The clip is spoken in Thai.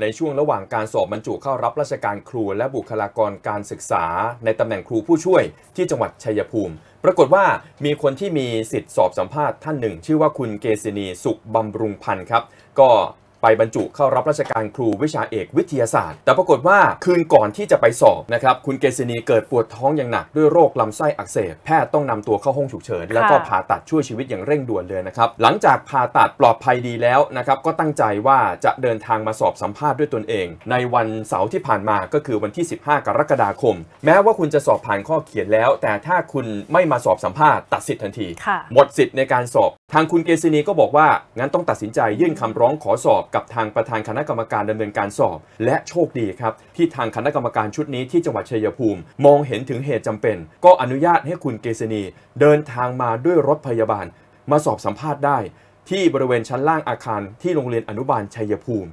ในช่วงระหว่างการสอบบรรจุเข้ารับราชการครูและบุคลากรการศึกษาในตำแหน่งครูผู้ช่วยที่จังหวัดชัยภูมิ ปรากฏว่ามีคนที่มีสิทธิ์สอบสัมภาษณ์ท่านหนึ่ง ชื่อว่าคุณเกษณีสุขบำรุงพันธ์ครับ ก็ไปบรรจุเข้ารับราชการครูวิชาเอกวิทยาศาสตร์ แต่ปรากฏว่าคืนก่อนที่จะไปสอบนะครับคุณเกษณีเกิดปวดท้องอย่างหนัก ด้วยโรคลำไส้อักเสบ แพทย์ต้องนำตัวเข้าห้องฉุกเฉิน แล้วก็ผ่าตัดช่วยชีวิตอย่างเร่งด่วนเลยนะครับ หลังจากผ่าตัดปลอดภัยดีแล้วนะครับก็ตั้งใจว่าจะเดินทางมาสอบสัมภาษณ์ด้วยตนเอง ในวันเสาร์ที่ผ่านมาก็คือวันที่ 15 กรกฎาคม แม้ว่าคุณจะสอบผ่านข้อเขียนแล้ว แต่ถ้าคุณไม่มาสอบสัมภาษณ์ตัดสิทธิ์ทันทีหมดสิทธิ์ในการสอบทางคุณเกษณีก็บอกว่างั้นต้องตัดสินใจยื่นคำร้องขอสอบกับทางประธานคณะกรรมการดำเนินการสอบ และโชคดีครับที่ทางคณะกรรมการชุดนี้ที่จังหวัดชัยภูมิมองเห็นถึงเหตุจำเป็น ก็อนุญาตให้คุณเกษณีเดินทางมาด้วยรถพยาบาล มาสอบสัมภาษณ์ได้ ที่บริเวณชั้นล่างอาคารที่โรงเรียนอนุบาลชัยภูมิ